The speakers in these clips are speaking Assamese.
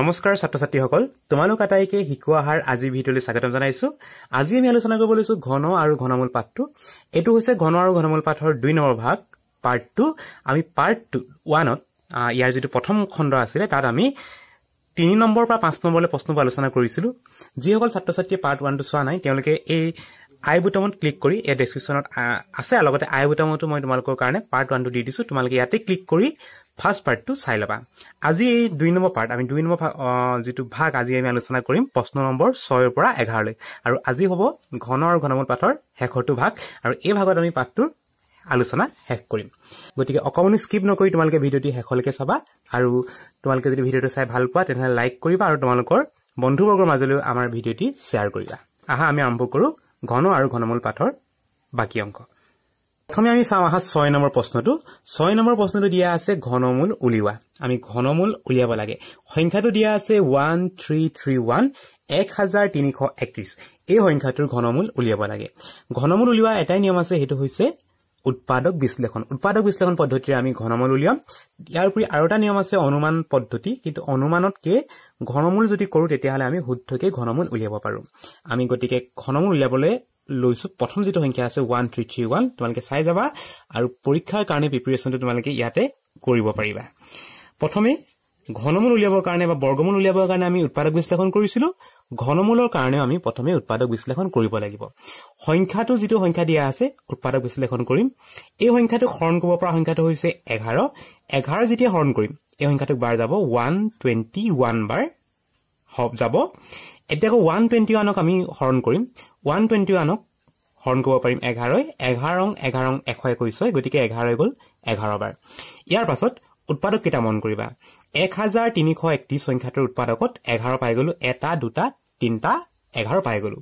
নমস্কাৰ ছাত্ৰ ছাত্ৰীসকল তোমালোক আটাইকে শিশু আহাৰ আজিৰ ভিডিঅ'লৈ স্বাগতম জনাইছো আজি আমি আলোচনা কৰিব লৈছো ঘন আৰু ঘনমূল পাঠটো এইটো হৈছে ঘন আৰু ঘনমূল পাঠৰ দুই নম্বৰ ভাগ পাৰ্ট টু আমি পাৰ্ট টু ওৱানত ইয়াৰ যিটো প্ৰথম খণ্ড আছিলে তাত আমি তিনি নম্বৰৰ পৰা পাঁচ নম্বৰলৈ প্ৰশ্নবোৰ আলোচনা কৰিছিলোঁ যিসকল ছাত্ৰ ছাত্ৰীয়ে পাৰ্ট ওৱানটো চোৱা নাই তেওঁলোকে এই আই বুটামত ক্লিক কৰি ইয়াৰ ডেছক্ৰিপশ্যনত আছে আৰু লগতে আই বুটামতো মই তোমালোকৰ কাৰণে পাৰ্ট ওৱানটো দি দিছোঁ তোমালোকে ইয়াতে ক্লিক কৰি ফাৰ্ষ্ট পাৰ্টটো চাই ল'বা আজি এই দুই নম্বৰ পাৰ্ট আমি দুই নম্বৰ যিটো ভাগ আজি আমি আলোচনা কৰিম প্ৰশ্ন নম্বৰ ছয়ৰ পৰা এঘাৰলৈ আৰু আজি হ'ব ঘন আৰু ঘনমূল পাঠৰ শেষৰটো ভাগ আৰু এই ভাগত আমি পাঠটোৰ আলোচনা শেষ কৰিম গতিকে অকণমানি স্কিপ নকৰি তোমালোকে ভিডিঅ'টি শেষলৈকে চাবা আৰু তোমালোকে যদি ভিডিঅ'টো চাই ভাল পোৱা তেনেহ'লে লাইক কৰিবা আৰু তোমালোকৰ বন্ধুবৰ্গৰ মাজলৈও আমাৰ ভিডিঅ'টি শ্বেয়াৰ কৰিবা আহা আমি আৰম্ভ কৰোঁ ঘন আৰু ঘনমূল পাঠৰ বাকী অংশ প্ৰথমে আমি চাওঁ আহা ছয় নম্বৰ প্ৰশ্নটো ছয় নম্বৰ প্ৰশ্নটো দিয়া আছে ঘনমূল উলিওৱা আমি ঘনমূল উলিয়াব লাগে সংখ্যাটো দিয়া আছে ওৱান থ্ৰী থ্ৰী ওৱান এক হাজাৰ তিনিশ একত্ৰিশ এই সংখ্যাটোৰ ঘনমূল উলিয়াব লাগে ঘনমূল উলিওৱা এটাই নিয়ম আছে সেইটো হৈছে উৎপাদক বিশ্লেষণ উৎপাদক বিশ্লেষণ পদ্ধতিৰে আমি ঘনমূল উলিয়াম ইয়াৰ উপৰি আৰু এটা নিয়ম আছে অনুমান পদ্ধতি কিন্তু অনুমানতকে ঘনমূল যদি কৰোঁ তেতিয়াহ'লে আমি শুদ্ধকে ঘনমূল উলিয়াব পাৰোঁ আমি গতিকে ঘনমূল উলিয়াবলৈ লৈছো প্ৰথম যিটো সংখ্যা আছে ওৱান থ্ৰী থ্ৰী ওৱান তোমালোকে চাই যাবা আৰু পৰীক্ষাৰ কাৰণে প্ৰিপেৰেশ্যনটো তোমালোকে ইয়াতে কৰিব পাৰিবা প্ৰথমে ঘনমূল উলিয়াবৰ কাৰণে বা বৰ্গমূল উলিয়াবৰ কাৰণে আমি উৎপাদক বিশ্লেষণ কৰিছিলোঁ ঘনমূলৰ কাৰণেও আমি প্ৰথমে উৎপাদক বিশ্লেষণ কৰিব লাগিব সংখ্যাটো যিটো সংখ্যা দিয়া আছে উৎপাদক বিশ্লেষণ কৰিম এই সংখ্যাটোক হৰণ কৰিব পৰা সংখ্যাটো হৈছে এঘাৰ এঘাৰ যেতিয়া হৰণ কৰিম এই সংখ্যাটোক বাৰ যাব ওৱান টুৱেণ্টি ওৱান বাৰ যাব এতিয়া আকৌ ওৱান টুৱেণ্টি ওৱানক আমি হৰণ কৰিম ওৱান টুৱেণ্টি ওৱানক হৰণ কৰিব পাৰিম এঘাৰই এঘাৰ এঘাৰং এশ ছয় গতিকে এঘাৰই গ'ল এঘাৰ বাৰ ইয়াৰ পাছত উৎপাদককেইটা মন কৰিবা এক হাজাৰ তিনিশ একত্ৰিছ সংখ্যাটোৰ উৎপাদকত এঘাৰ পাই গ'লো এটা দুটা তিনিটা এঘাৰ পাই গ'লো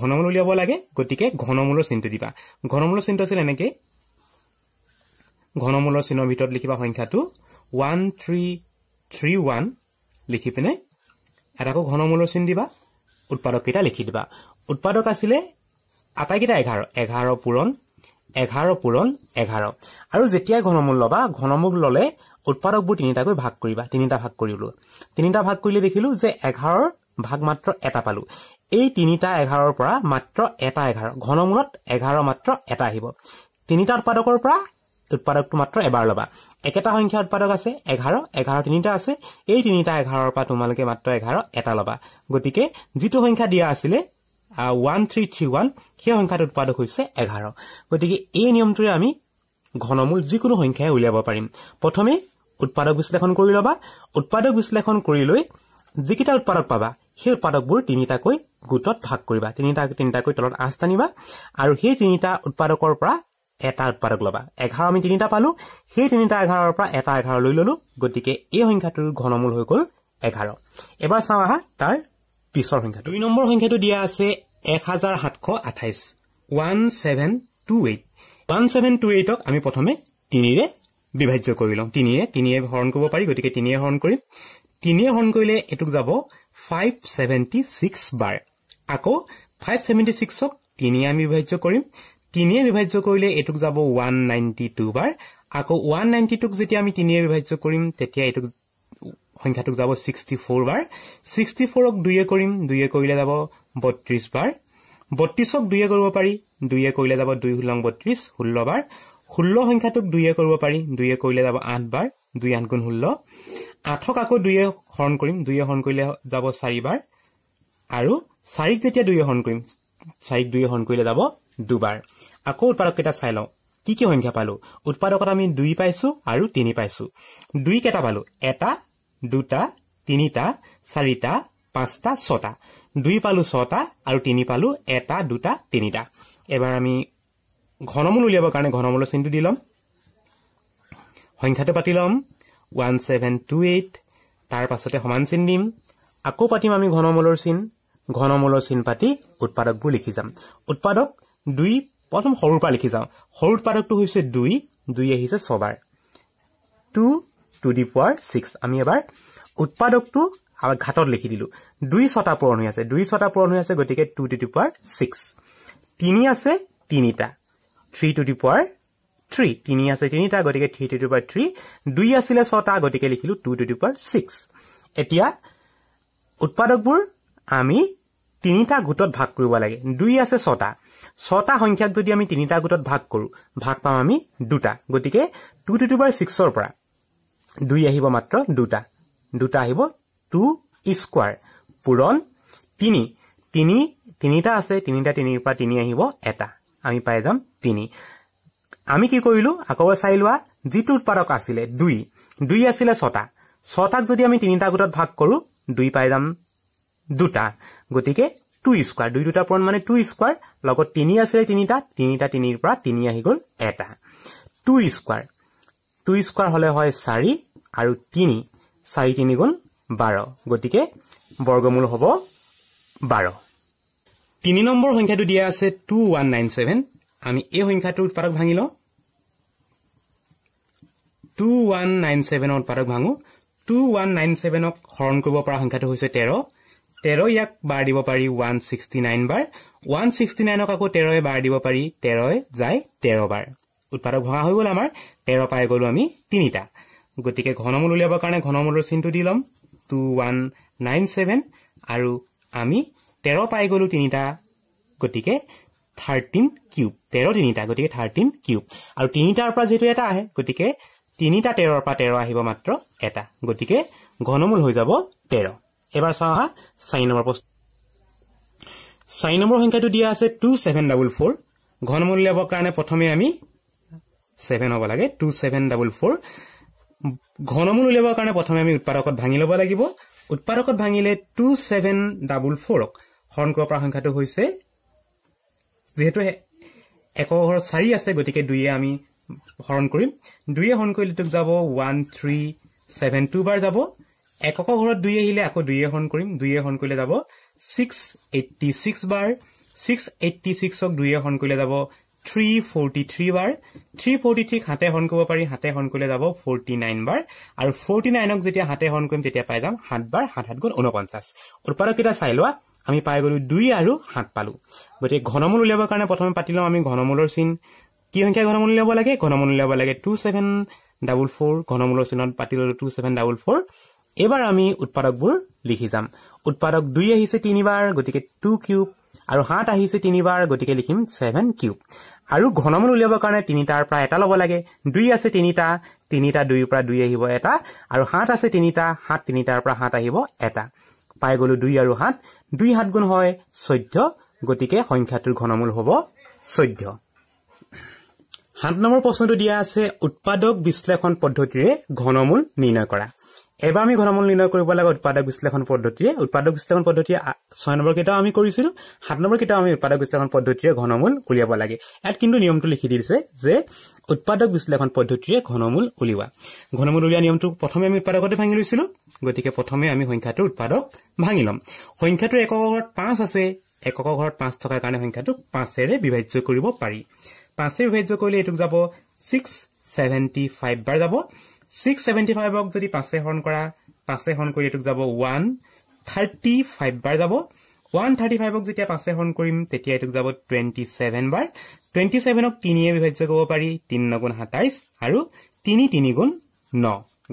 ঘনমূল উলিয়াব লাগে গতিকে ঘনমূলৰ চিনটো দিবা ঘনমূলৰ চিনটো আছিল এনেকৈ ঘনমূলৰ চিনৰ ভিতৰত লিখিবা সংখ্যাটো ওৱান থ্ৰী থ্ৰী ওৱান লিখি পিনে এটাকো ঘনমূলৰ চিন দিবা উৎপাদককেইটা লিখি দিবা উৎপাদক আছিলে আটাইকেইটা এঘাৰ এঘাৰ পূৰণ এঘাৰ পূৰণ এঘাৰ আৰু যেতিয়াই ঘনমূল ল'বা ঘনমূল ল'লে উৎপাদকবোৰ তিনিটাকৈ ভাগ কৰিবা তিনিটা ভাগ কৰিলোঁ তিনিটা ভাগ কৰিলে দেখিলো যে এঘাৰৰ ভাগ মাত্ৰ এটা পালো এই তিনিটা এঘাৰৰ পৰা মাত্ৰ এটা এঘাৰ ঘনমূলত এঘাৰ মাত্ৰ এটা আহিব তিনিটা উৎপাদকৰ পৰা উৎপাদকটো মাত্ৰ এবাৰ ল'বা একেটা সংখ্যা উৎপাদক আছে এঘাৰ এঘাৰ তিনিটা আছে এই তিনিটা এঘাৰৰ পৰা তোমালোকে মাত্ৰ এঘাৰ এটা ল'বা গতিকে যিটো সংখ্যা দিয়া আছিলে ওৱান থ্ৰী থ্ৰী ওৱান সেই সংখ্যাটো উৎপাদক হৈছে এঘাৰ গতিকে এই নিয়মটোৰে আমি ঘনমূল যিকোনো সংখ্যাই উলিয়াব পাৰিম প্ৰথমে উৎপাদক বিশ্লেষণ কৰি ল'বা উৎপাদক বিশ্লেষণ কৰি লৈ যিকেইটা উৎপাদক পাবা সেই উৎপাদকবোৰ তিনিটাকৈ গোটত ভাগ কৰিবা তিনিটা তিনিটাকৈ তলত আঁচ টানিবা আৰু সেই তিনিটা উৎপাদকৰ পৰা এটা উৎপাদক ল'বা এঘাৰ আমি তিনিটা পালোঁ সেই তিনিটা এঘাৰৰ পৰা এটা এঘাৰ লৈ ল'লো গতিকে এই সংখ্যাটোৰ ঘনমূল হৈ গ'ল এঘাৰ এবাৰ চাওঁ আহা তাৰ পিছৰ সংখ্যা দুই নম্বৰ সংখ্যাটো দিয়া আছে এক হাজাৰ সাতশ আঠাইছ one seven two eight one seven two এইটক আমি প্ৰথমে তিনিৰে বিভাজ্য কৰি লওঁ তিনিৰে তিনিয়ে হৰণ কৰিব পাৰি গতিকে তিনিয়ে হৰণ কৰিম তিনিয়ে হৰণ কৰিলে এইটোক যাব ফাইভ ছেভেণ্টি ছিক্স বাৰ আকৌ ফাইভ ছেভেণ্টি ছিক্সক তিনিয়ে আমি বিভাজ্য কৰিম তিনিয়ে বিভাজ্য কৰিলে এইটোক যাব ওৱান নাইণ্টি টু বাৰ আকৌ ওৱান নাইণ্টি টুক যেতিয়া আমি তিনিয়ে বিভাজ্য কৰিম তেতিয়া এইটোক সংখ্যাটোক যাব ছিক্সটি ফ'ৰ বাৰ ছিক্সটি ফ'ৰক দুয়ে কৰিম দুয়ে কৰিলে যাব বত্ৰিছ বাৰ বত্ৰিছক দুয়ে কৰিব পাৰি দুয়ে কৰিলে যাব দুই ষোল্ল বত্ৰিছ ষোল্ল বাৰ ষোল্ল সংখ্যাটোক দুয়ে কৰিব পাৰি দুয়ে কৰিলে যাব আঠ বাৰ দুই আঠ গুণ ষোল্ল আঠক আকৌ দুয়ে হৰণ কৰিম দুয়ে হৰণ কৰিলে যাব চাৰিবাৰ আৰু চাৰিক যেতিয়া দুয়ে হৰণ কৰিম চাৰিক দুয়ে হৰণ কৰিলে যাব দুবাৰ আকৌ উৎপাদককেইটা চাই লওঁ কি কি সংখ্যা পালোঁ উৎপাদকত আমি দুই পাইছো আৰু তিনি পাইছো দুই কেইটা পালোঁ এটা দুটা তিনিটা চাৰিটা পাঁচটা ছটা দুই পালোঁ ছটা আৰু তিনি পালোঁ এটা দুটা তিনিটা এবাৰ আমি ঘনমূল উলিয়াবৰ কাৰণে ঘনমূলৰ চিনটো দি ল'ম সংখ্যাটো পাতি ল'ম ওৱান ছেভেন টু এইট তাৰ পাছতে সমান চিন দিম আকৌ পাতিম আমি ঘনমূলৰ চিন ঘনমূলৰ চিন পাতি উৎপাদকবোৰ লিখি যাম উৎপাদক দুই প্ৰথম সৰুৰ পৰা লিখি যাওঁ সৰু উৎপাদকটো হৈছে দুই দুই আহিছে ছবাৰ two to the power six আমি এবাৰ উৎপাদকটো আমাৰ ঘাটত লিখি দিলোঁ দুই ছটা পূৰণ হৈ আছে দুই ছটা পূৰণ হৈ আছে গতিকে two to the power six তিনি আছে তিনিটা three to the power three তিনি আছে তিনিটা গতিকে three to the power three দুই আছিলে ছটা গতিকে লিখিলোঁ two to the power six এতিয়া উৎপাদকবোৰ আমি তিনিটা গোটত ভাগ কৰিব লাগে দুই আছে ছটা ছটা সংখ্যাক যদি আমি তিনিটা গোটত ভাগ কৰোঁ ভাগ পাম আমি দুটা গতিকে টু টু টু বাৰ ছিক্সৰ পৰা দুই আহিব মাত্ৰ দুটা দুটা আহিব টু স্কোৱাৰ পূৰণ তিনি তিনি তিনিটা আছে তিনিটা তিনিৰ পৰা তিনি আহিব এটা আমি পাই যাম তিনি আমি কি কৰিলোঁ আকৌ চাই লোৱা যিটো উৎপাদক আছিলে দুই দুই আছিলে ছটা ছটাক যদি আমি তিনিটা গোটত ভাগ কৰোঁ দুই পাই যাম দুটা গতিকে টু স্কোৱাৰ দুই দুটা পূৰণ মানে টু স্কোৱাৰ লগত তিনি আছিলে তিনিটা তিনিটা তিনিৰ পৰা তিনি আহি গ'ল এটা টু স্কোৱাৰ টু স্কোৱাৰ হ'লে হয় চাৰি আৰু তিনি চাৰি তিনি গ'ল বাৰ গতিকে বৰ্গমূল হ'ব বাৰ তিনি নম্বৰ সংখ্যাটো দিয়া আছে টু ওৱান নাইন ছেভেন আমি এই সংখ্যাটোৰ উৎপাদক ভাঙি লওঁ টু ওৱান নাইন ছেভেনৰ উৎপাদক ভাঙো টু ওৱান নাইন ছেভেনক হৰণ কৰিব পৰা সংখ্যাটো হৈছে তেৰ তেৰ ইয়াক বাৰ দিব পাৰি ওৱান ছিক্সটি নাইন বাৰ ওৱান ছিক্সটি নাইনক আকৌ তেৰই বাৰ দিব পাৰি তেৰই যায় তেৰ বাৰ উৎপাদক ভঙা হৈ গ'ল আমাৰ তেৰ পাই গ'লো আমি তিনিটা গতিকে ঘনমূল উলিয়াবৰ কাৰণে ঘনমূলৰ চিনটো দি ল'ম টু ওৱান নাইন ছেভেন আৰু আমি তেৰ পাই গ'লো তিনিটা গতিকে থাৰ্টিন কিউব তেৰ তিনিটা গতিকে থাৰ্টিন কিউব আৰু তিনিটাৰ পৰা যিহেতু এটা আহে গতিকে তিনিটা তেৰৰ পৰা তেৰ আহিব মাত্ৰ এটা গতিকে ঘনমূল হৈ যাব তেৰ এবাৰ চাওঁ আহা চাৰি নম্বৰ প্ৰশ্ন চাৰি নম্বৰ সংখ্যাটো দিয়া আছে টু ছেভেন ডাবল ফ'ৰ ঘনমূল উলিয়াবৰ কাৰণে প্ৰথমে আমি ছেভেন হ'ব লাগে টু ছেভেন ডাবল ফ'ৰ ঘনমূল উলিয়াবৰ কাৰণে প্ৰথমে আমি উৎপাদকত ভাঙি ল'ব লাগিব উৎপাদকত ভাঙিলে টু ছেভেন ডাবল ফ'ৰক হৰণ কৰিব পৰা সংখ্যাটো হৈছে যিহেতু এক ঘৰ চাৰি আছে গতিকে দুয়ে আমি হৰণ কৰিম দুয়ে হৰণ কৰিলেটোক যাব ওৱান থ্ৰী ছেভেন টু বাৰ যাব একক ঘৰত দুই আহিলে আকৌ দুয়ে হন কৰিম দুয়ে হন কৰিলে যাব ছিক্স এইটি ছিক্স বাৰ ছিক্স এইটি ছিক্সক দুয়ে হন কৰিলে যাব থ্ৰী ফৰ্টি থ্ৰী বাৰ থ্ৰী ফৰ্টি থ্ৰীক হাতে হন কৰিব পাৰি হাতে হন কৰিলে যাব ফৰ্টি নাইন বাৰ আৰু ফৰ্টি নাইনক যেতিয়া হাতে হন কৰিম তেতিয়া পাই যাম সাত বাৰ সাত সাত গুণ ঊনপঞ্চাছ উৎপাদককেইটা চাই লোৱা আমি পাই গ'লো দুই আৰু সাত পালোঁ গতিকে ঘনমূল উলিয়াবৰ কাৰণে প্ৰথমে পাতি লওঁ আমি ঘনমূলৰ চিন কি সংখ্যা ঘনমূল উলিয়াব লাগে ঘনমূল উলিয়াব লাগে টু ছেভেন ডাবল ফ'ৰ ঘনমূলৰ চিনত পাতি ল'লো টু ছেভেন ডাবল ফ'ৰ এইবাৰ আমি উৎপাদকবোৰ লিখি যাম উৎপাদক দুই আহিছে তিনিবাৰ গতিকে টু কিউব আৰু সাত আহিছে তিনিবাৰ গতিকে লিখিম ছেভেন কিউব আৰু ঘনমূল উলিয়াবৰ কাৰণে তিনিটাৰ পৰা এটা ল'ব লাগে দুই আছে তিনিটা তিনিটা দুইৰ পৰা দুই আহিব এটা আৰু সাত আছে তিনিটা সাত তিনিটাৰ পৰা সাত আহিব এটা পাই গ'লো দুই আৰু সাত দুই সাত গুণ হয় চৈধ্য গতিকে সংখ্যাটোৰ ঘনমূল হ'ব চৈধ্য সাত নম্বৰ প্ৰশ্নটো দিয়া আছে উৎপাদক বিশ্লেষণ পদ্ধতিৰে ঘনমূল নিৰ্ণয় কৰা এবাৰ আমি ঘনমূল নিৰ্ণয় কৰিব লাগে উৎপাদক বিশ্লেষণ পদ্ধতিৰে উৎপাদক বিশ্লেষণ পদ্ধতিৰে ছয় নম্বৰ কেইটাও আমি কৰিছিলো সাত নম্বৰ কেইটাও আমি উৎপাদক বিশ্লেষণ পদ্ধতিৰে ঘনমূল উলিয়াব লাগে ইয়াত কিন্তু নিয়মটো লিখি দিছে যে উৎপাদক বিশ্লেষণ পদ্ধতিৰে ঘনমূল উলিওৱা ঘনমূল উলিওৱা নিয়মটো প্ৰথমে আমি উৎপাদকতে ভাঙি লৈছিলো গতিকে প্ৰথমে আমি সংখ্যাটো উৎপাদক ভাঙি ল'ম সংখ্যাটো একক ঘৰত পাঁচ আছে একক ঘৰত পাঁচ থকাৰ কাৰণে সংখ্যাটো পাঁচেৰে বিভাজ্য কৰিব পাৰি পাঁচেৰে বিভাজ্য কৰিলে এইটোক যাব ছিক্স ছেভেণ্টি ফাইভ বাৰ যাব ছিক্স ছেভেণ্টি ফাইভক যদি পাঁচে হৰণ কৰা পাঁচে হৰণ কৰি এইটোক যাব ওৱান থাৰ্টি ফাইভ বাৰ যাব ওৱান থাৰ্টি ফাইভক যেতিয়া পাঁচে হৰণ কৰিম তেতিয়া এইটোক যাব টুৱেণ্টি ছেভেন বাৰ টুৱেণ্টি ছেভেনক তিনিয়ে বিভাজ্য কৰিব পাৰি তিনি নগুণ সাতাইছ আৰু তিনি তিনি গুণ ন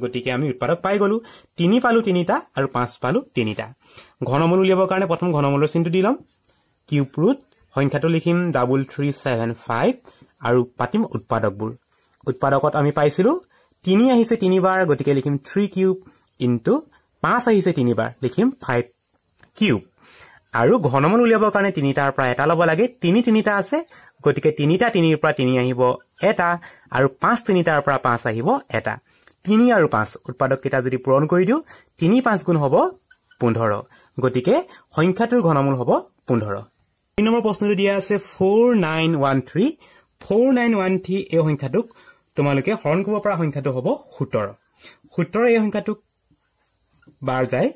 গতিকে আমি উৎপাদক পাই গ'লো তিনি পালোঁ তিনিটা আৰু পাঁচ পালোঁ তিনিটা ঘনমূল উলিয়াবৰ কাৰণে প্ৰথম ঘনমূলৰ চিনটো দি ল'ম কিউব ৰুট সংখ্যাটো লিখিম ডাবল থ্ৰী ছেভেন ফাইভ আৰু পাতিম উৎপাদকবোৰ উৎপাদকত আমি পাইছিলোঁ তিনি আহিছে তিনিবাৰ গতিকে লিখিম থ্ৰী কিউব ইন্টু পাঁচ আহিছে তিনিবাৰ লিখিম ফাইভ কিউব আৰু ঘনমূল উলিয়াবৰ কাৰণে তিনিটাৰ পৰা এটা ল'ব লাগে তিনি তিনিটা আছে গতিকে তিনিটা তিনিৰ পৰা তিনি আহিব এটা আৰু পাঁচ তিনিটাৰ পৰা পাঁচ আহিব এটা তিনি আৰু পাঁচ উৎপাদককেইটা যদি পূৰণ কৰি দিওঁ তিনি পাঁচ গুণ হ'ব পোন্ধৰ গতিকে সংখ্যাটোৰ ঘনমূল হ'ব পোন্ধৰ তিনি নম্বৰ প্ৰশ্নটো দিয়া আছে four nine one three four nine one three এই সংখ্যাটোক তোমালোকে হৰণ কৰিব পৰা সংখ্যাটো হ'ব সোতৰ সোতৰ এই সংখ্যাটোক বাৰ যায়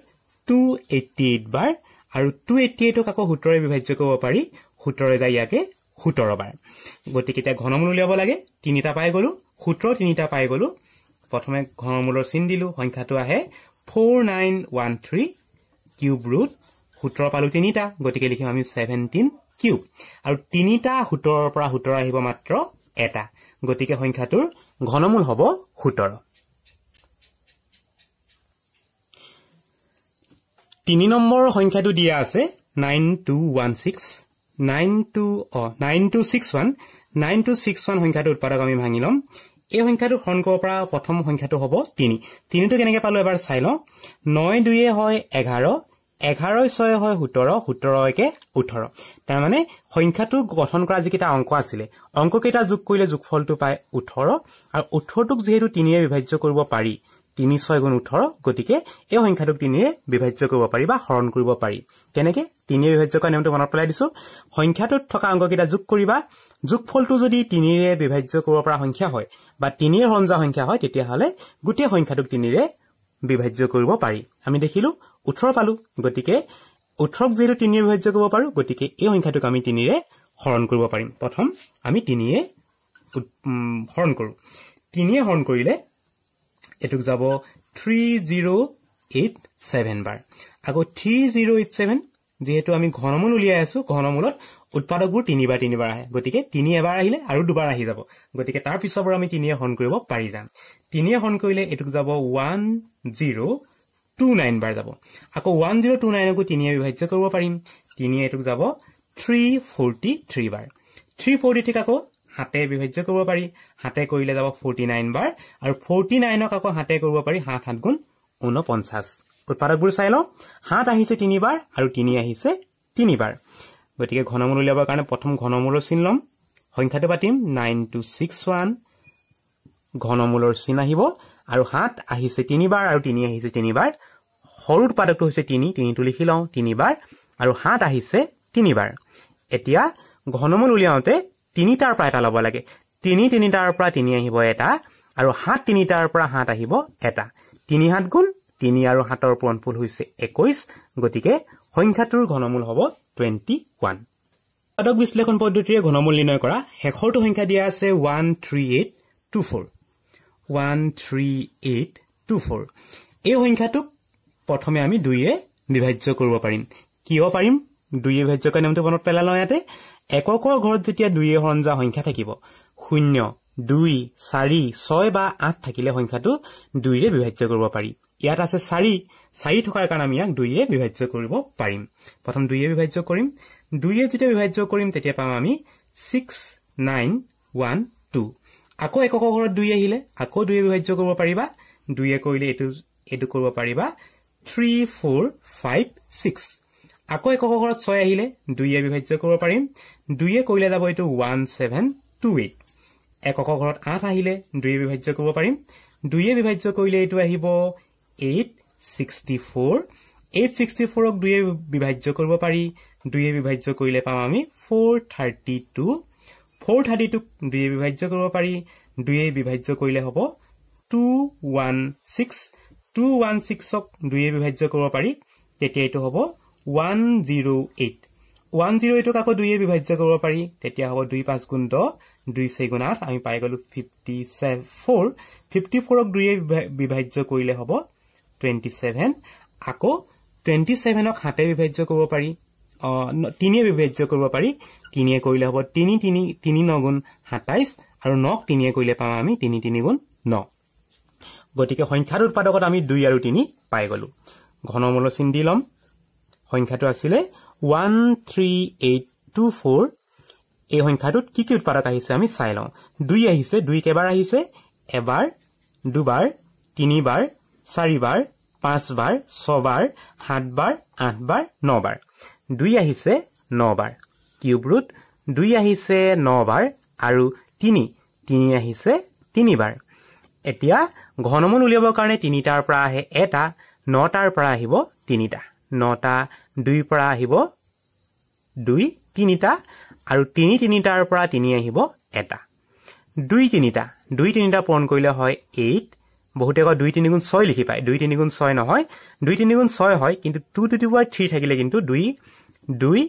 টু এইটি এইট বাৰ আৰু টু এইটি এইটক আকৌ সোতৰে বিভাজ্য কৰিব পাৰি সোতৰে যায় ইয়াকে সোতৰ বাৰ গতিকে এতিয়া ঘনমূল উলিয়াব লাগে তিনিটা পাই গ'লো সোতৰ তিনিটা পাই গ'লো প্ৰথমে ঘনমূলৰ চিন দিলোঁ সংখ্যাটো আহে four nine one three cube root সোতৰ পালোঁ তিনিটা গতিকে লিখিম আমি ছেভেণ্টিন কিউব আৰু তিনিটা সোতৰৰ পৰা সোতৰ আহিব মাত্ৰ এটা গতিকে সংখ্যাটোৰ ঘনমূল হ'ব সোতৰ তিনি নম্বৰ সংখ্যাটো দিয়া আছে nine two one six nine two অঁ nine two six one nine two six one সংখ্যাটো উৎপাদক আমি ভাঙি ল'ম এই সংখ্যাটো হৰণ কৰিব পৰা প্ৰথম সংখ্যাটো হ'ব তিনি তিনিটো কেনেকৈ পালোঁ এবাৰ চাই লওঁ নয় দুয়ে হয় এঘাৰ এঘাৰ ছয় হয় সোতৰ সোতৰ একে ওঠৰ তাৰমানে সংখ্যাটো গঠন কৰা যিকেইটা অংক আছিলে অংককেইটা যোগ কৰিলে যোগফলটো পায় ওঠৰ আৰু ওঠৰটোক যিহেতু তিনিৰে বিভাজ্য কৰিব পাৰি তিনি ছয় গুণ ওঠৰ গতিকে এই সংখ্যাটোক তিনিৰে বিভাজ্য কৰিব পাৰি বা হৰণ কৰিব পাৰি কেনেকে তিনিৰে বিভাজ্য কৰা নিয়মটো মনত পেলাই দিছো সংখ্যাটোত থকা অংককেইটা যোগ কৰিবা যোগফলটো যদি তিনিৰে বিভাজ্য কৰিব পৰা সংখ্যা হয় বা তিনিৰে হৰণ যোৱা সংখ্যা হয় তেতিয়াহ'লে গোটেই সংখ্যাটোক তিনিৰে বিভাজ্য কৰিব পাৰি আমি দেখিলো ওঠৰ পালো গতিকে ওঠৰক যিহেতু তিনিয়ে বিভাজ্য কৰিব পাৰোঁ গতিকে এই সংখ্যাটোক আমি তিনিৰে হৰণ কৰিব পাৰিম প্ৰথম আমি তিনিয়ে হৰণ কৰোঁ তিনিয়ে হৰণ কৰিলে এইটোক যাব থ্ৰী জিৰ' এইট ছেভেন বাৰ আকৌ থ্ৰী জিৰ' এইট ছেভেন যিহেতু আমি ঘনমূল উলিয়াই আছো ঘনমূলত উৎপাদকবোৰ তিনিবাৰ তিনিবাৰ আহে গতিকে তিনি এবাৰ আহিলে আৰু দুবাৰ আহি যাব গতিকে তাৰ পিছৰ পৰা আমি তিনিয়ে হন কৰিব পাৰি যাম তিনিয়ে হন কৰিলে এইটোক যাব ওৱান জিৰ' টু নাইন বাৰ যাব আকৌ ওৱান জিৰ' টু নাইনকো তিনিয়ে বিভাজ্য কৰিব পাৰিম তিনিয়ে এইটোক যাব থ্ৰী ফৰ্টি থ্ৰী বাৰ থ্ৰী ফৰ্টি থ্ৰীক আকৌ হাতে বিভাজ্য কৰিব পাৰি হাতে কৰিলে যাব ফৰ্টি নাইন বাৰ আৰু ফৰ্টি নাইনক আকৌ হাতে কৰিব পাৰি সাত সাত গুণ ঊনপঞ্চাছ উৎপাদকবোৰ চাই লওঁ সাত আহিছে তিনিবাৰ আৰু তিনি আহিছে তিনিবাৰ গতিকে ঘনমূল উলিয়াবৰ কাৰণে প্ৰথম ঘনমূলৰ চিন ল'ম সংখ্যাটো পাতিম নাইন টু ছিক্স ওৱান ঘনমূলৰ চিন আহিব আৰু সাত আহিছে তিনিবাৰ আৰু তিনি আহিছে তিনিবাৰ সৰু উৎপাদকটো হৈছে তিনি তিনিটো লিখি লওঁ তিনিবাৰ আৰু সাত আহিছে তিনিবাৰ এতিয়া ঘনমূল উলিয়াওঁতে তিনিটাৰ পৰা এটা ল'ব লাগে তিনি তিনিটাৰ পৰা তিনি আহিব এটা আৰু সাত তিনিটাৰ পৰা সাত আহিব এটা তিনি সাত গুণ তিনি আৰু সাতৰ পূৰণফুল হৈছে একৈছ গতিকে সংখ্যাটোৰ ঘনমূল হ'ব টুৱেণ্টি ওৱান পদক বিশ্লেষণ পদ্ধতিৰে ঘনমূল নিৰ্ণয় কৰা শেষৰটো সংখ্যা দিয়া আছে one three eight two four one three eight two four এই সংখ্যাটোক প্ৰথমে আমি দুয়ে বিভাজ্য কৰিব পাৰিম কিয় পাৰিম দুয়ে বিভাজ্যকৰ নিয়মটো মনত পেলালো ইয়াতে এককৰ ঘৰত যেতিয়া দুয়ে সৰঞ্জা সংখ্যা থাকিব শূন্য দুই চাৰি ছয় বা আঠ থাকিলে সংখ্যাটো দুইৰে বিভাজ্য কৰিব পাৰি ইয়াত আছে চাৰি চাৰি থকাৰ কাৰণে আমি ইয়াক দুয়ে বিভাজ্য কৰিব পাৰিম প্ৰথম দুইয়ে বিভাজ্য কৰিম দুইয়ে যেতিয়া বিভাজ্য কৰিম তেতিয়া পাম আমি ছিক্স নাইন ওৱান টু আকৌ এককৰ ঘৰত দুই আহিলে আকৌ দুয়ে বিভাজ্য কৰিব পাৰিবা দুয়ে কৰিলে এইটো এইটো কৰিব পাৰিবা থ্ৰী ফ'ৰ ফাইভ ছিক্স আকৌ এককৰ ঘৰত ছয় আহিলে দুয়ে বিভাজ্য কৰিব পাৰিম দুয়ে কৰিলে যাব এইটো ওৱান ছেভেন টু এইট এককৰ ঘৰত আঠ আহিলে দুয়ে বিভাজ্য কৰিব পাৰিম দুয়ে বিভাজ্য কৰিলে এইটো আহিব eight sixty four eight sixty ফ'ৰক দুয়ে বিভাজ্য কৰিব পাৰি দুয়ে বিভাজ্য কৰিলে পাম আমি four thirty two four thirty টুক দুয়ে বিভাজ্য কৰিব পাৰি দুয়ে বিভাজ্য কৰিলে হ'ব two one six two one ছিক্সক দুয়ে বিভাজ্য কৰিব পাৰি তেতিয়া এইটো হ'ব one zero' eight one zero' এইটক আকৌ দুয়ে বিভাজ্য কৰিব পাৰি তেতিয়া হ'ব দুই পাঁচ গুণ দহ দুই চাৰিগুণ আঠ আমি পাই গ'লো ফিফটি ফ'ৰ ফিফটি ফ'ৰক দুয়ে বিভাজ্য কৰিলে হ'ব টুৱেণ্টি ছেভেন আকৌ টুৱেণ্টি ছেভেনক হাতে বিভাজ্য কৰিব পাৰি তিনিয়ে বিভাজ্য কৰিব পাৰি তিনিয়ে কৰিলে হ'ব তিনি তিনি তিনি ন গুণ সাতাইছ আৰু নক তিনিয়ে কৰিলে পাওঁ আমি তিনি তিনি গুণ ন গতিকে সংখ্যাটো উৎপাদকত আমি দুই আৰু তিনি পাই গ'লো ঘনমূলৰ চিন দি ল'ম সংখ্যাটো আছিলে one three eight two four এই সংখ্যাটোত কি কি উৎপাদক আহিছে আমি চাই লওঁ দুই আহিছে দুই কেইবাৰ আহিছে এবাৰ দুবাৰ তিনিবাৰ চাৰিবাৰ পাঁচবাৰ ছবাৰ সাতবাৰ আঠবাৰ নবাৰ দুই আহিছে নবাৰ কিউব ৰুট দুই আহিছে নবাৰ আৰু তিনি তিনি আহিছে তিনিবাৰ এতিয়া ঘনমূল উলিয়াবৰ কাৰণে তিনিটাৰ পৰা আহে এটা নটাৰ পৰা আহিব তিনিটা নটা দুইৰ পৰা আহিব দুই তিনিটা আৰু তিনি তিনিটাৰ পৰা তিনি আহিব এটা দুই তিনিটা দুই তিনিটা পূৰণ কৰিলে হয় এইট বহুতে আকৌ দুই তিনিগুণ ছয় লিখি পায় দুই তিনিগুণ ছয় নহয় দুই তিনিগুণ ছয় হয় কিন্তু two two two power three থাকিলে কিন্তু দুই দুই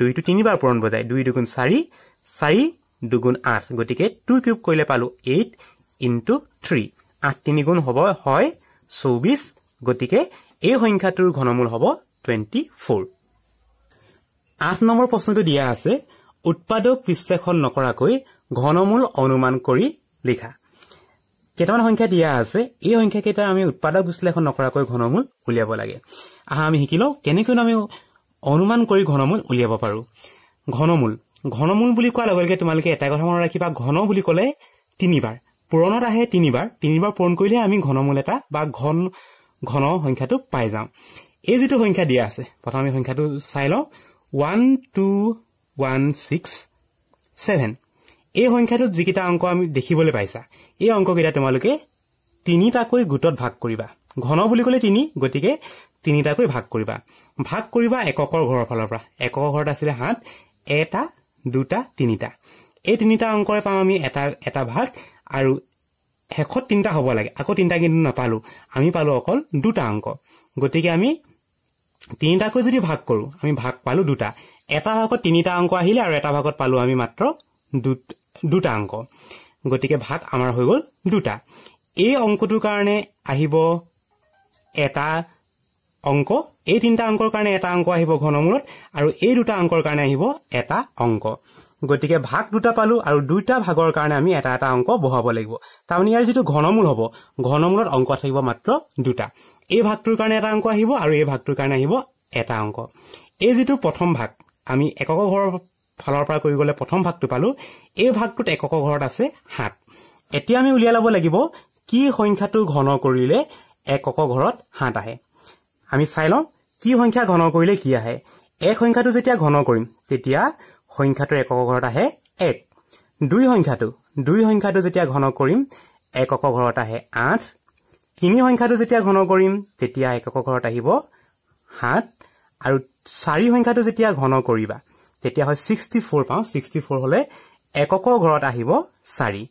দুইটো তিনিবাৰ পূৰণ বজায় দুই দুগুণ চাৰি চাৰি দুগুণ আঠ গতিকে টু কিউব কৰিলে পালোঁ এইট ইনটু থ্ৰী আঠ তিনিগুণ হ'ব হয় চৌবিছ গতিকে এই সংখ্যাটোৰ ঘনমূল হ'ব টুৱেণ্টি ফ'ৰ আঠ নম্বৰ প্ৰশ্নটো দিয়া আছে উৎপাদক বিশ্লেষণ নকৰাকৈ ঘনমূল অনুমান কৰি লিখা কেইটামান সংখ্যা দিয়া আছে এই সংখ্যাকেইটা আমি উৎপাদক বিশ্লেষণ নকৰাকৈ ঘনমূল উলিয়াব লাগে আহা আমি শিকি লওঁ কেনেকৈনো আমি অনুমান কৰি ঘনমূল উলিয়াব পাৰোঁ ঘনমূল ঘনমূল বুলি কোৱাৰ লগে লগে তোমালোকে এটা কথা মনত ৰাখিবা ঘন বুলি ক'লে তিনিবাৰ পূৰণত আহে তিনিবাৰ তিনিবাৰ পূৰণ কৰিলেহে আমি ঘনমূল এটা বা ঘন ঘন সংখ্যাটো পাই যাওঁ এই যিটো সংখ্যা দিয়া আছে প্ৰথমে সংখ্যাটো চাই লওঁ one two one six seven এই সংখ্যাটোত যিকেইটা অংক আমি দেখিবলৈ পাইছা এই অংককেইটা তোমালোকে তিনিটাকৈ গোটত ভাগ কৰিবা ঘন বুলি ক'লে তিনি গতিকে তিনিটাকৈ ভাগ কৰিবা ভাগ কৰিবা এককৰ ঘৰৰ ফালৰ পৰা এককৰ ঘৰত আছিলে সাত এটা দুটা তিনিটা এই তিনিটা অংকৰে পাওঁ আমি এটা এটা ভাগ আৰু শেষত তিনিটা হ'ব লাগে আকৌ তিনিটা কিন্তু নাপালোঁ আমি পালোঁ অকল দুটা অংক গতিকে আমি তিনিটাকৈ যদি ভাগ কৰোঁ আমি ভাগ পালোঁ দুটা এটা ভাগত তিনিটা অংক আহিলে আৰু এটা ভাগত পালোঁ আমি মাত্ৰ দু দুটা অংক গতিকে ভাগ আমাৰ হৈ গ'ল দুটা এই অংকটোৰ কাৰণে আহিব এটা অংক এই তিনিটা অংকৰ কাৰণে এটা অংক আহিব ঘনমূৰত আৰু এই দুটা অংকৰ কাৰণে আহিব এটা অংক গতিকে ভাগ দুটা পালোঁ আৰু দুটা ভাগৰ কাৰণে আমি এটা এটা অংক বহাব লাগিব তাৰমানে ইয়াৰ যিটো ঘনমূল হ'ব ঘনমূলত অংক থাকিব মাত্ৰ দুটা এই ভাগটোৰ কাৰণে এটা অংক আহিব আৰু এই ভাগটোৰ কাৰণে আহিব এটা অংক এই যিটো প্ৰথম ভাগ আমি একক ঘৰৰ ফালৰ পৰা কৰি গ'লে প্ৰথম ভাগটো পালোঁ এই ভাগটোত একক ঘৰত আছে সাত এতিয়া আমি উলিয়াই ল'ব লাগিব কি সংখ্যাটো ঘন কৰিলে একক ঘৰত সাত আহে আমি চাই লওঁ কি সংখ্যা ঘন কৰিলে কি আহে এক সংখ্যাটো যেতিয়া ঘন কৰিম তেতিয়া সংখ্যাটোৰ একক ঘৰত আহে এক দুই সংখ্যাটো দুই সংখ্যাটো যেতিয়া ঘন কৰিম একক ঘৰত আহে আঠ তিনি সংখ্যাটো যেতিয়া ঘন কৰিম তেতিয়া একক ঘৰত আহিব সাত আৰু চাৰি সংখ্যাটো যেতিয়া ঘন কৰিবা তেতিয়া হয় ছিক্সটি ফ'ৰ পাওঁ ছিক্সটি ফ'ৰ হ'লে এককৰ ঘৰত আহিব চাৰি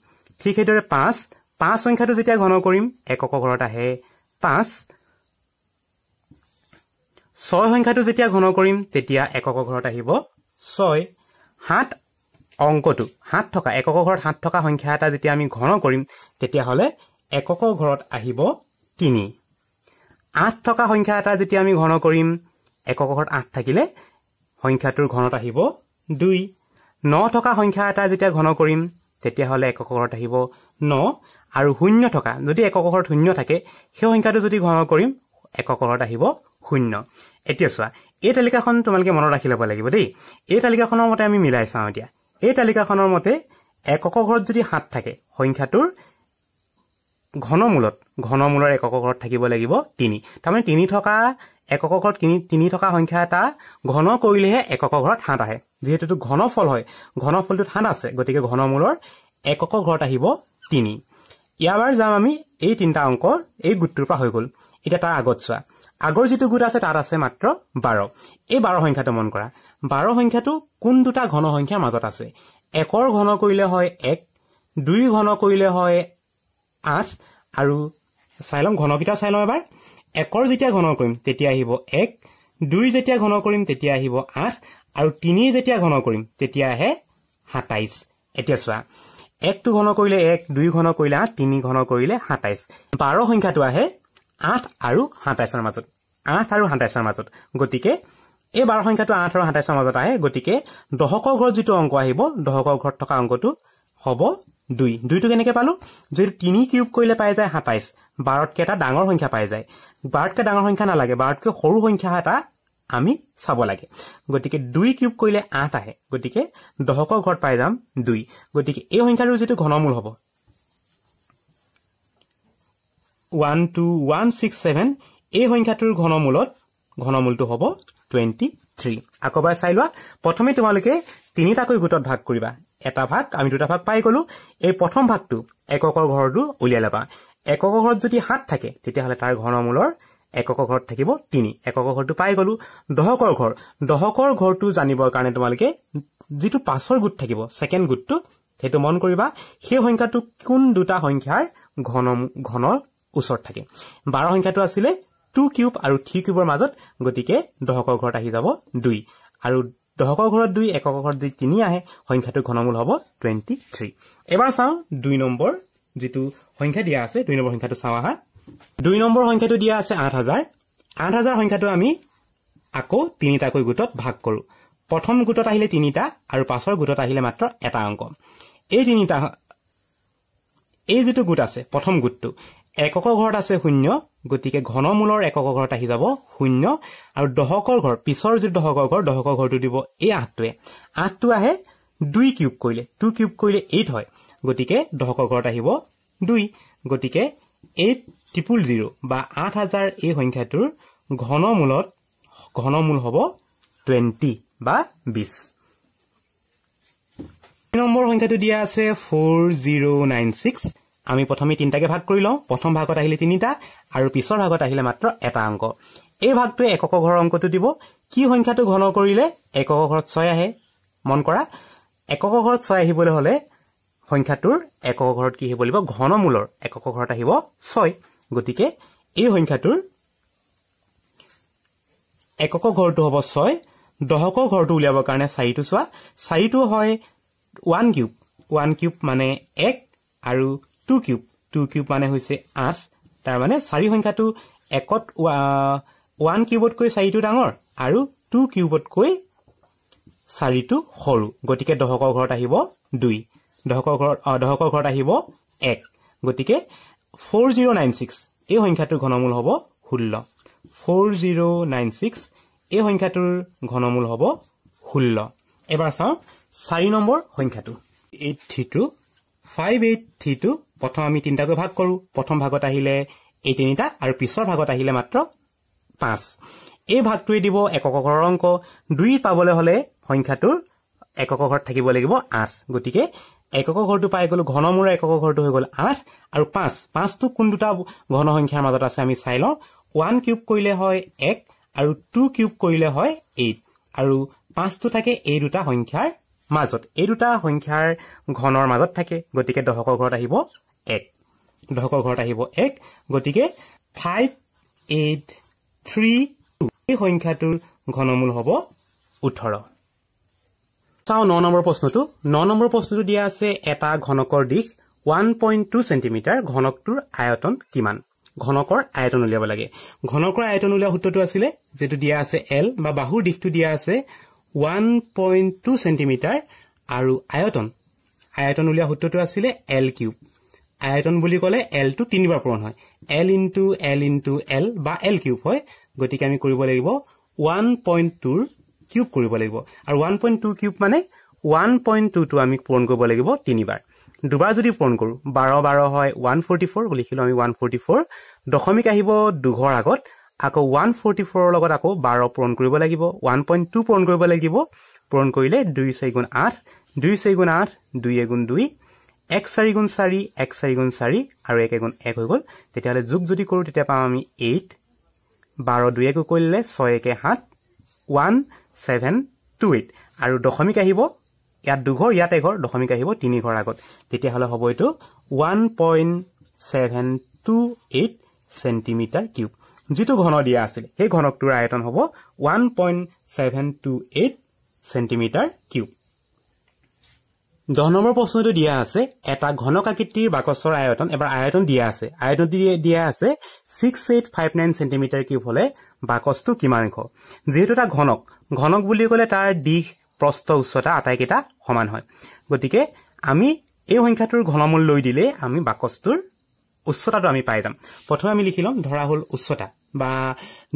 ঠিক সেইদৰে পাঁচ পাঁচ সংখ্যাটো যেতিয়া ঘন কৰিম এককৰ ঘৰত আহে পাঁচ ছয় সংখ্যাটো যেতিয়া ঘন কৰিম তেতিয়া একক ঘৰত আহিব ছয় সাত অংকটো সাত থকা এককৰ ঘৰত সাত থকা সংখ্যা এটা যেতিয়া আমি ঘন কৰিম তেতিয়াহ'লে এককৰ ঘৰত আহিব তিনি আঠ থকা সংখ্যা এটা যেতিয়া আমি ঘন কৰিম একক ঘৰত আঠ থাকিলে সংখ্যাটোৰ ঘনত আহিব দুই ন থকা সংখ্যা এটা যেতিয়া ঘন কৰিম তেতিয়াহ'লে একক ঘৰত আহিব ন আৰু শূন্য থকা যদি একক ঘৰত শূন্য থাকে সেই সংখ্যাটো যদি ঘন কৰিম একক ঘৰত আহিব শূন্য এতিয়া চোৱা এই তালিকাখন তোমালোকে মনত ৰাখি ল'ব লাগিব দেই এই তালিকাখনৰ মতে আমি মিলাই চাওঁ এতিয়া এই তালিকাখনৰ মতে একক ঘৰত যদি সাত থাকে সংখ্যাটোৰ ঘনমূলত ঘনমূলৰ একক ঘৰত থাকিব লাগিব তিনি তাৰমানে তিনি থকা একক ঘৰত তিনি তিনি থকা সংখ্যা এটা ঘন কৰিলেহে একক ঘৰত হাত আহে যিহেতু এইটো ফল হয় ঘন ফলটোত হাত আছে গতিকে ঘন মূলৰ একক ঘৰত আহিব তিনি ইয়াৰ বাৰ যাম আমি এই তিনিটা অংক এই গোটটোৰ পৰা হৈ গ'ল এতিয়া তাৰ আগত চোৱা আগৰ যিটো গোট আছে তাত আছে মাত্ৰ বাৰ এই বাৰ সংখ্যাটো মন কৰা বাৰ সংখ্যাটো কোন দুটা ঘন সংখ্যাৰ মাজত আছে একৰ ঘন কৰিলে হয় এক দুই ঘন কৰিলে হয় আঠ আৰু চাই ল'ম ঘনকেইটা চাই লওঁ এবাৰ একৰ যেতিয়া ঘন কৰিম তেতিয়া আহিব এক দুই যেতিয়া ঘন কৰিম তেতিয়া আহিব আঠ আৰু তিনি যেতিয়া ঘন কৰিম তেতিয়া আহে সাতাইছ এতিয়া চোৱা একটো ঘন কৰিলে এক দুই ঘন কৰিলে আঠ তিনি ঘন কৰিলে সাতাইছ বাৰ সংখ্যাটো আহে আঠ আৰু সাতাইছৰ মাজত আঠ আৰু সাতাইছৰ মাজত গতিকে এই বাৰ সংখ্যাটো আঠ আৰু সাতাইছৰ মাজত আহে গতিকে দশকৰ ঘৰত যিটো অংক আহিব দশকৰ ঘৰত থকা অংকটো হ'ব দুই দুইটো কেনেকৈ পালোঁ যদি তিনি কিউব কৰিলে পাই যায় সাতাইছ বাৰতকৈ এটা ডাঙৰ সংখ্যা পাই যায় বাৰতকৈ ডাঙৰ সংখ্যা নালাগে বাৰতকৈ সৰু সংখ্যা এটা আমি চাব লাগে গতিকে দুই কিউব কৰিলে আঠ আহে গতিকে দহকৰ ঘৰত পাই যাম দুই গতিকে এই সংখ্যাটোৰ যিটো ঘনমূল হ'ব one two one six seven এই সংখ্যাটোৰ ঘনমূলত ঘনমূলটো হ'ব টুৱেণ্টি থ্ৰী আকৌ বাৰু চাই লোৱা প্ৰথমে তোমালোকে তিনিটাকৈ গোটত ভাগ কৰিবা এটা ভাগ আমি দুটা ভাগ পাই গলো এই প্ৰথম ভাগটো এককৰ ঘৰটো উলিয়াই ল'বা এককৰ ঘৰত যদি সাত থাকে তেতিয়াহ'লে তাৰ মূলৰ এককৰ ঘৰত থাকিব তিনি এককৰ ঘৰটো পাই গলো দহকৰ ঘৰ দহকৰ ঘৰটো জানিবৰ কাৰণে তোমালোকে যিটো পাছৰ গোট থাকিব ছেকেণ্ড গোটটো সেইটো মন কৰিবা সেই সংখ্যাটো কোন দুটা সংখ্যাৰ ঘন ঘনৰ ওচৰত থাকে বাৰ সংখ্যাটো আছিলে টু কিউব আৰু থ্ৰী কিউবৰ মাজত গতিকে দহকৰ ঘৰত আহি যাব দুই আৰু দশকৰ ঘৰত দুই একক ঘৰত যদি তিনি আহে সংখ্যাটো ঘনমূল হ'ব টুৱেণ্টি থ্ৰী এবাৰ চাওঁ দুই নম্বৰ যিটো সংখ্যা দিয়া আছে দুই নম্বৰ সংখ্যাটো চাওঁ আহা দুই নম্বৰ সংখ্যাটো দিয়া আছে আঠ হাজাৰ আঠ হাজাৰ সংখ্যাটো আমি আকৌ তিনিটাকৈ গোটত ভাগ কৰোঁ প্ৰথম গোটত আহিলে তিনিটা আৰু পাছৰ গোটত আহিলে মাত্ৰ এটা অংক এই তিনিটা এই যিটো গোট আছে প্ৰথম গোটটো এককৰ ঘৰত আছে শূন্য গতিকে ঘনমূলৰ একক ঘৰত আহি যাব শূন্য আৰু দহকৰ ঘৰ পিছৰ যিটো দহকৰ ঘৰ দহকৰ ঘৰটো দিব এই আঠটোৱে আঠটো আহে দুই কিউব কৰিলে টু কিউব কৰিলে এইট হয় গতিকে দহকৰ ঘৰত আহিব দুই গতিকে এইট ট্ৰিপুল জিৰ' বা আঠ হাজাৰ এই সংখ্যাটোৰ ঘনমূলত ঘনমূল হ'ব টুৱেণ্টি বা বিছ নম্বৰ সংখ্যাটো দিয়া আছে ফ'ৰ জিৰ' নাইন ছিক্স আমি প্ৰথমে তিনিটাকে ভাগ কৰি লওঁ প্ৰথম ভাগত আহিলে তিনিটা আৰু পিছৰ ভাগত আহিলে মাত্ৰ এটা অংক এই ভাগটোৱে একক ঘৰৰ অংকটো দিব কি সংখ্যাটো ঘন কৰিলে একক ঘৰত ছয় আহে মন কৰা একক ঘৰত ছয় আহিবলৈ হ'লে সংখ্যাটোৰ একক ঘৰত কি হ'ব লাগিব ঘন মূলৰ একক ঘৰত আহিব ছয় গতিকে এই সংখ্যাটোৰ একক ঘৰটো হ'ব ছয় দহকৰ ঘৰটো উলিয়াবৰ কাৰণে চাৰিটো চোৱা চাৰিটো হয় ওৱান কিউব ওৱান কিউব মানে এক আৰু টু কিউব টু কিউব মানে হৈছে আঠ তাৰমানে চাৰি সংখ্যাটো একত ওৱান কিউবতকৈ চাৰিটো ডাঙৰ আৰু টু কিউবতকৈ চাৰিটো সৰু গতিকে দশকৰ ঘৰত আহিব দুই দশকৰ ঘৰত দশকৰ ঘৰত আহিব এক গতিকে ফ'ৰ জিৰ' নাইন ছিক্স এই সংখ্যাটোৰ ঘনমূল হ'ব ষোল্ল ফ'ৰ জিৰ' নাইন ছিক্স এই সংখ্যাটোৰ ঘনমূল হ'ব ষোল্ল এবাৰ চাওঁ চাৰি নম্বৰ সংখ্যাটো eight three two five eight three two প্ৰথম আমি তিনিটাকৈ ভাগ কৰোঁ প্ৰথম ভাগত আহিলে এই তিনিটা আৰু পিছৰ ভাগত আহিলে মাত্ৰ পাঁচ এই ভাগটোৱে দিব এককঘৰৰ অংক দুই পাবলৈ হ'লে সংখ্যাটোৰ একক ঘৰত থাকিব লাগিব আঠ গতিকে একক ঘৰটো পাই গ'লো ঘনমূৰৰ একক ঘৰটো হৈ গ'ল আঠ আৰু পাঁচ পাঁচটো কোন দুটা ঘন সংখ্যাৰ মাজত আছে আমি চাই লওঁ ওৱান কিউব কৰিলে হয় এক আৰু টু কিউব কৰিলে হয় এইট আৰু পাঁচটো থাকে এই দুটা সংখ্যাৰ মাজত এই দুটা সংখ্যাৰ ঘনৰ মাজত থাকে গতিকে দশকৰ ঘৰত আহিব এক দশকৰ ঘৰত আহিব এক গতিকে ফাইভ এইট থ্ৰী টু এই সংখ্যাটোৰ ঘনমূল হ'ব ওঠৰ চাওঁ ন নম্বৰ প্ৰশ্নটো ন নম্বৰ প্ৰশ্নটো দিয়া আছে এটা ঘনকৰ দিশ ওৱান পইণ্ট টু চেণ্টিমিটাৰ ঘনকটোৰ আয়তন কিমান ঘনকৰ আয়তন উলিয়াব লাগে ঘনকৰ আয়তন উলিওৱা সূত্ৰটো আছিলে যিটো দিয়া আছে এল বা বাহুৰ দিশটো দিয়া আছে ওৱান পইণ্ট টু চেণ্টিমিটাৰ আৰু আয়তন আয়তন উলিওৱা সূত্ৰটো আছিলে এল কিউব আয়তন বুলি ক'লে এল টো তিনিবাৰ পূৰণ হয় L into L into L বা এল কিউব হয় গতিকে আমি কৰিব লাগিব ওৱান পইণ্ট টুৰ কিউব কৰিব লাগিব আৰু ওৱান পইণ্ট টু কিউব মানে ওৱান পইণ্ট টু টুটো আমি পূৰণ কৰিব লাগিব তিনিবাৰ দুবাৰ যদি পূৰণ কৰোঁ বাৰ বাৰ হয় ওৱান ফৰ্টি ফ'ৰ লিখিলোঁ আমি ওৱান ফৰ্টি ফ'ৰ দশমিক আহিব দুঘৰ আগত আকৌ ওৱান ফৰ্টি ফ'ৰৰ লগত আকৌ বাৰ পূৰণ কৰিব লাগিব ওৱান পইণ্ট টু পূৰণ কৰিব লাগিব পূৰণ কৰিলে দুই চাৰিগুণ আঠ দুই চাৰিগুণ আঠ দুই এগুণ দুই এক চাৰি গুণ চাৰি এক চাৰি গুণ চাৰি আৰু এক এগুণ এক হৈ গ'ল তেতিয়াহ'লে যোগ যদি কৰোঁ তেতিয়া পাম আমি এইট বাৰ দুই একো কৰিলে ছয় একে সাত ওৱান ছেভেন টু এইট আৰু দশমিক আহিব ইয়াত দুঘৰ ইয়াত এঘৰ দশমিক আহিব তিনিঘৰ আগত তেতিয়াহ'লে হ'ব এইটো one point seven two eight centimetre cube যিটো ঘন দিয়া আছিল সেই ঘনকটোৰ আয়তন হ'ব one point seven two eight centimetre cube দহ নম্বৰ প্ৰশ্নটো দিয়া আছে এটা ঘনক আকৃতিৰ বাকচৰ আয়তন এবাৰ আয়তন দিয়া আছে আয়তন দিয়া আছে six eight five nine centimetre cube হ'লে বাকচটো কিমান অংশ যিহেতু এটা ঘনক ঘনক বুলি ক'লে তাৰ দিশ প্ৰস্থ উচ্চতা আটাইকেইটা সমান হয় গতিকে আমি এই সংখ্যাটোৰ ঘনমূল লৈ দিলেই আমি বাকচটোৰ উচ্চতাটো আমি পাই যাম প্ৰথমে আমি লিখি ল'ম ধৰা হ'ল উচ্চতা বা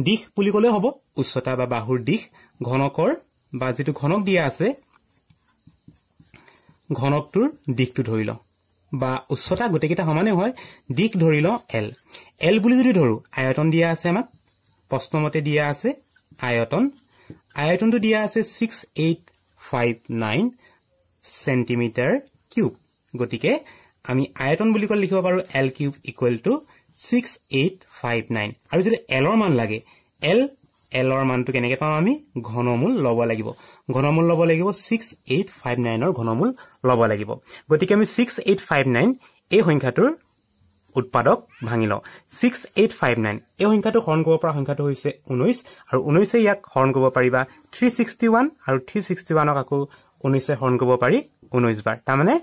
দিশ বুলি ক'লে হ'ব উচ্চতা বা বাহুৰ দিশ ঘনকৰ বা যিটো ঘনক দিয়া আছে ঘনকটোৰ দিশটো ধৰি লওঁ বা উচ্চতা গোটেইকেইটা সমানেই হয় দিশ ধৰি লওঁ এল এল বুলি যদি ধৰোঁ আয়তন দিয়া আছে আমাক প্ৰশ্নমতে দিয়া আছে আয়তন আয়তনটো দিয়া আছে six eight five nine centimetre cube গতিকে আমি আয়তন বুলি ক'লে লিখিব পাৰোঁ L cube equal to six eight five nine আৰু যদি এলৰ মান লাগে এল এলৰ মানটো কেনেকৈ পাম আমি ঘনমূল ল'ব লাগিব ঘনমূল ল'ব লাগিব ছিক্স এইট ফাইভ নাইনৰ ঘনমূল ল'ব লাগিব গতিকে আমি ছিক্স এইট ফাইভ নাইন এই সংখ্যাটোৰ উৎপাদক ভাঙি লওঁ ছিক্স এইট ফাইভ নাইন এই সংখ্যাটো হৰণ কৰিব পৰা সংখ্যাটো হৈছে ঊনৈছ আৰু ঊনৈছে ইয়াক হৰণ কৰিব পাৰিবা থ্ৰী ছিক্সটি ওৱান আৰু থ্ৰী ছিক্সটি ওৱানক আকৌ ঊনৈছে হৰণ কৰিব পাৰি ঊনৈছবাৰ তাৰমানে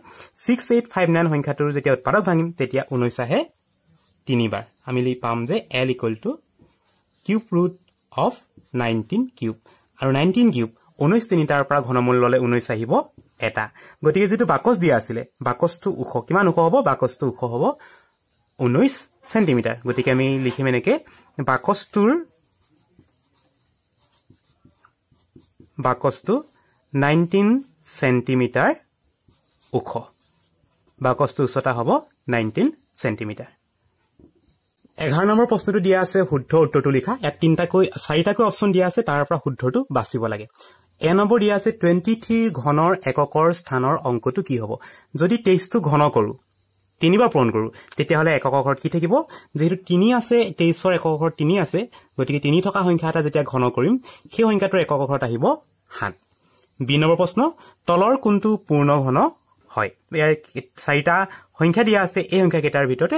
ছিক্স এইট ফাইভ নাইন সংখ্যাটোৰ যেতিয়া উৎপাদক ভাঙিম তেতিয়া ঊনৈছ আহে তিনিবাৰ আমি পাম যে L equal to cube root of nineteen cube আৰু নাইনটিন কিউব ঊনৈছ তিনিটাৰ পৰা ঘনমূল ল'লে ঊনৈছ আহিব এটা গতিকে যিটো বাকচ দিয়া আছিলে বাকচটো ওখ কিমান ওখ হ'ব বাকচটো ওখ হ'ব ঊনৈছ চেণ্টিমিটাৰ গতিকে আমি লিখিম এনেকৈ বাকচটোৰ বাকচটো নাইনটিন চেণ্টিমিটাৰ ওখ বাকচটোৰ উচ্চতা হ'ব নাইনটিন চেণ্টিমিটাৰ এঘাৰ নম্বৰ প্ৰশ্নটো দিয়া আছে শুদ্ধ উত্তৰটো লিখা ইয়াত তিনিটাকৈ চাৰিটাকৈ অপশ্যন দিয়া আছে তাৰ পৰা শুদ্ধটো বাচিব লাগে এ নম্বৰ দিয়া আছে টুৱেণ্টি থ্ৰীৰ ঘনৰ এককৰ স্থানৰ অংকটো কি হ'ব যদি তেইছটো ঘন কৰো তিনিবাৰ পূৰণ কৰোঁ তেতিয়াহ'লে একক ঘৰত কি থাকিব যিহেতু তিনি আছে তেইছৰ একক ঘৰত তিনি আছে গতিকে তিনি থকা সংখ্যা এটা যেতিয়া ঘন কৰিম সেই সংখ্যাটোৰ একক ঘৰত আহিব সাত বি নম্বৰ প্ৰশ্ন তলৰ কোনটো পূৰ্ণ ঘন হয় ইয়াৰ চাৰিটা সংখ্যা দিয়া আছে এই সংখ্যাকেইটাৰ ভিতৰতে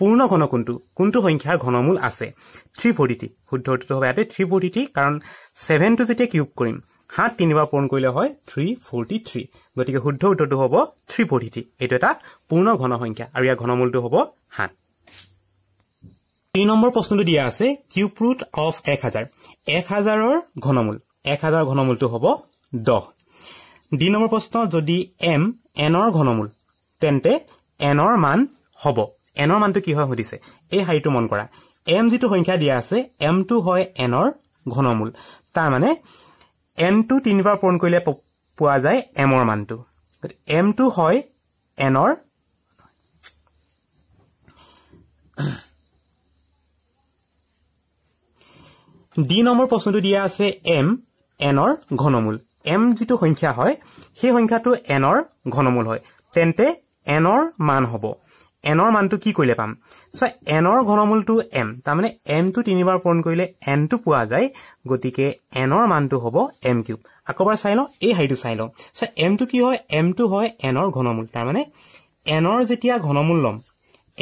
পূৰ্ণ ঘন কোনটো কোনটো সংখ্যাৰ ঘনমূল আছে থ্ৰী ফৰ্টি থ্ৰী উত্তৰটো হ'ব ইয়াতে থ্ৰী ফৰ্টি থ্ৰী কাৰণ ছেভেনটো যেতিয়া কিউব কৰিম সাত তিনিবাৰ পূৰণ কৰিলে হয় থ্ৰী ফৰ্টি থ্ৰী গতিকে শুদ্ধ উত্তৰটো হ'ব থ্ৰী ফৰ্টি থ্ৰী এইটো এটা পূৰ্ণ ঘন সংখ্যা আৰু ইয়াৰ ঘনমূলটো হ'ব সাত তিনি নম্বৰ প্ৰশ্নটো দিয়া আছে কিউব ৰুট অফ এক হাজাৰ এক হাজাৰৰ ঘনমূল এক হাজাৰৰ ঘনমূলটো হ'ব দহ দুই নম্বৰ প্ৰশ্ন যদি এম এনৰ ঘনমূল তেন্তে এনৰ মান হ'ব এনৰ মানটো কি হয় সুধিছে এই শাৰীটো মন কৰা এম যিটো সংখ্যা দিয়া আছে এম এমটো হয় এনৰ ঘনমূল তাৰমানে এন এনটো তিনিবাৰ পূৰণ কৰিলে পোৱা যায় এমৰ মানটো এম এমটো হয় এনৰ ডি নম্বৰ প্ৰশ্নটো দিয়া আছে এম এনৰ ঘনমূল এম যিটো সংখ্যা হয় সেই সংখ্যাটো এনৰ ঘনমূল হয় তেন্তে এনৰ মান হ'ব এনৰ মানটো কি কৰিলে পাম চ' এনৰ ঘনমূলটো এম তাৰমানে এমটো তিনিবাৰ পূৰণ কৰিলে এনটো পোৱা যায় গতিকে এনৰ মানটো হ'ব এম কিউব আকৌবাৰ চাই লওঁ এই হাৰিটো চাই লওঁ চ' এমটো কি হয় এমটো হয় এনৰ ঘনমূল তাৰমানে এনৰ যেতিয়া ঘনমূল ল'ম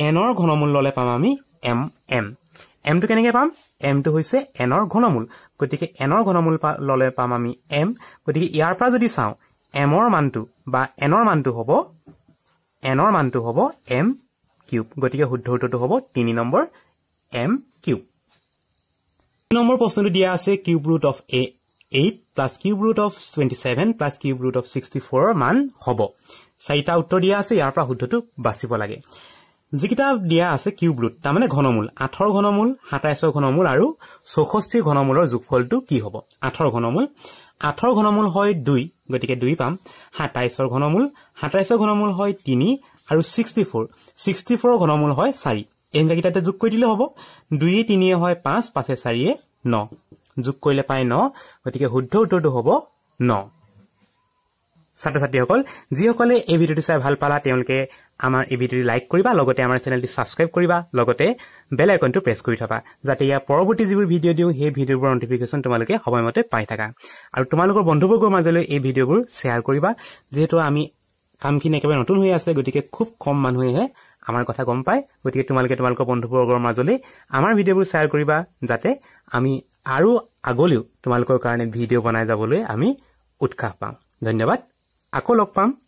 এনৰ ঘনমূল ল'লে পাম আমি এম এম এমটো কেনেকৈ পাম এমটো হৈছে এনৰ ঘনমূল গতিকে এনৰ ঘনমূল ল'লে পাম আমি এম গতিকে ইয়াৰ পৰা যদি চাওঁ এমৰ মানটো বা এনৰ মানটো হ'ব এনৰ মানটো হ'ব এম কিউব গতিকে শুদ্ধ উত্তৰটো হ'ব তিনি নম্বৰ এম কিউব তিনি নম্বৰ প্ৰশ্নটো দিয়া আছে cube root of a eight plus cube root of twenty seven plus cube root of sixty ফ'ৰৰ মান হ'ব চাৰিটা উত্তৰ দিয়া আছে ইয়াৰ পৰা শুদ্ধটো বাচিব লাগে যিকেইটা দিয়া আছে কিউব ৰুট তাৰমানে ঘনমূল আঠৰ ঘনমূল সাতাইছৰ ঘনমূল আৰু চৌষষ্ঠি ঘনমূলৰ যোগফলটো কি হ'ব আঠৰ ঘনমূল আঠৰ ঘনমূল হয় দুই গতিকে দুই পাম সাতাইছৰ ঘনমূল সাতাইছৰ ঘনমূল হয় তিনি আৰু ছিক্সটি ফ'ৰ ছিক্সটি ফ'ৰৰ ঘনমূল হয় চাৰি এংকাকেইটাতে যোগ কৰি দিলে হ'ব দুয়ে তিনিয়ে হয় পাঁচ পাঁচে চাৰিয়ে ন যোগ কৰিলে পায় ন গতিকে শুদ্ধ উত্তৰটো হ'ব ন ছাত্ৰ ছাত্ৰীসকল যিসকলে এই ভিডিঅ'টো চাই ভাল পালা তেওঁলোকে আমাৰ এই ভিডিঅ'টো লাইক কৰিবা লগতে আমাৰ চেনেলটো ছাবস্ক্ৰাইব কৰিবা লগতে বেল আইকনটো প্ৰেছ কৰি থবা যাতে ইয়াৰ পৰৱৰ্তী যিবোৰ ভিডিঅ' দিওঁ সেই ভিডিঅ'বোৰৰ ন'টিফিকেশ্যন তোমালোকে সময়মতে পাই থাকা আৰু তোমালোকৰ বন্ধুবৰ্গৰ মাজলৈ এই ভিডিঅ'বোৰ শ্বেয়াৰ কৰিবা যিহেতু আমি কামখিনি একেবাৰে নতুন হৈ আছে গতিকে খুব কম মানুহেহে আমাৰ কথা গম পায় গতিকে তোমালোকে তোমালোকৰ বন্ধুবৰ্গৰ মাজলৈ আমাৰ ভিডিঅ'বোৰ শ্বেয়াৰ কৰিবা যাতে আমি আৰু আগলৈও তোমালোকৰ কাৰণে ভিডিঅ' বনাই যাবলৈ আমি উৎসাহ পাওঁ ধন্যবাদ আকৌ লগ পাম